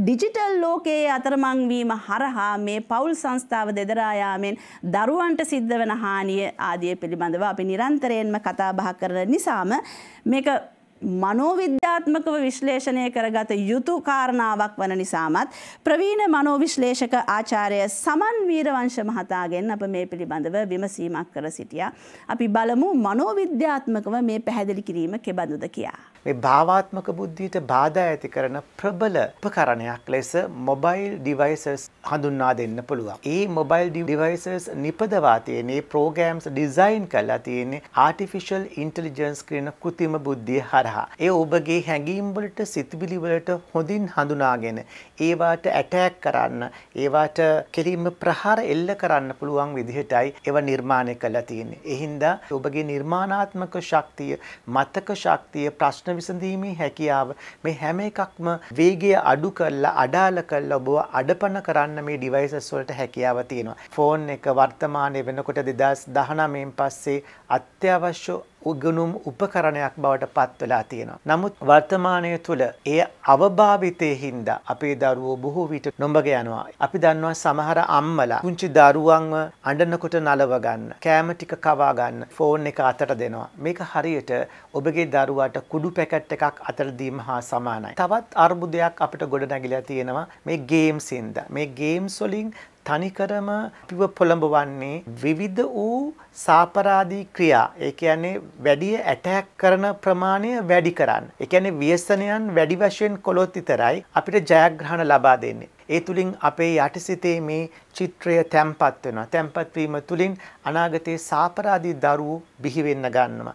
Digital ලෝකයේ අතරමංවීම හරහා මේ පවුල් සංස්ථාව දෙදරායාමෙන් දරුවන්ට සිද්ධ වන හානිය ආදිය පිළිබඳව අපි නිරන්තරයෙන්ම කතා බහ කරන නිසාම මේක මනෝවිද්‍යාත්මකව විශ්ලේෂණය කරගත යුතු කාරණාවක් වන නිසාමත් ප්‍රවීණ මනෝවිශ්ලේෂක ආචාර්ය සමන් වීරවංශ මහතාගෙන් අප මේ පිළිබඳව විමසීමක් කර සිටියා. අපි බලමු මනෝවිද්‍යාත්මකව මේ පැහැදිලි කිරීම කෙබඳුද කියා. මේ භාවාත්මක බුද්ධියට බාධා ඇති කරන ප්‍රබල උපකරණයක් ලෙස මොබයිල් ඩිවයිසස් හඳුන්වා දෙන්න පුළුවන්. ඒ මොබයිල් ඩිවයිසස් නිපදවා තියෙනේ ප්‍රෝග්‍රෑම්ස් ඩිසයින් කරලා තියෙන්නේ ආටිෆිෂල් ඉන්ටෙලිජන්ස් කියන කෘතිම බුද්ධිය හරහා. හරහා. ඒ ඔබගේ හැඟීම්වලට සිතිබිලිවලට හොඳින් හඳුනාගෙන ඒවාට ඇටෑක් කරන්න ඒවාට කෙලින්ම ප්‍රහාර එල්ල කරන්න පුළුවන් විදිහටයි ඒව නිර්මාණය කළා තියෙන්නේ. එහින්දා ඔබගේ නිර්මාණාත්මක ශක්තිය, මතක ශක්තිය, ප්‍රශ්න විසඳීමේ හැකියාව මේ හැම එකක්ම වේගය අඩු කරලා අඩාල කරලා ඔබව අඩපණ කරන්න මේ ඩිවයිසස් වලට හැකියාව තියෙනවා. ෆෝන් එක වර්තමානයේ වෙනකොට 2019 න් පස්සේ අත්‍යවශ්‍ය උගනුම් උපකරණයක් බවට පත්වලා තියෙනවා. නමුත් වර්තමානය තුළ එය අවභාවිතය හින්දා අපේ දරුවෝ බොහෝ විට නොඹග යනවා. අපි දන්නවා සමහර අම්මලා පුංචි දරුවන්ව අඬනකොට නලව ගන්න, කෑම ටික කවා ගන්න, ෆෝන් එක අතට දෙනවා. මේක හරියට ඔබගේ දරුවාට කුඩු පැකට් එකක් අතට දීම හා සමානයි. තවත් අර්බුදයක් අපිට ගොඩනැගිලා තියෙනවා මේ ගේම්ස් හින්දා. මේ ගේම්ස් වලින් තනිකරම පිව පොළඹවන්නේ විවිධ වූ සාපරාධී ක්‍රියා. ඒ කියන්නේ වැඩි ඇටැක් කරන ප්‍රමාණය වැඩි කරන්න. ඒ කියන්නේ ව්‍යසනයන් වැඩි වශයෙන් කළොත් විතරයි අපිට ජයග්‍රහණ ලබා දෙන්නේ. ඒ තුලින් අපේ යටිසිතේ මේ චිත්‍රය තැම්පත් වෙනවා. තැම්පත් වීම තුලින් අනාගතයේ සාපරාධී දරුවෝ බිහි වෙන්න ගන්නවා.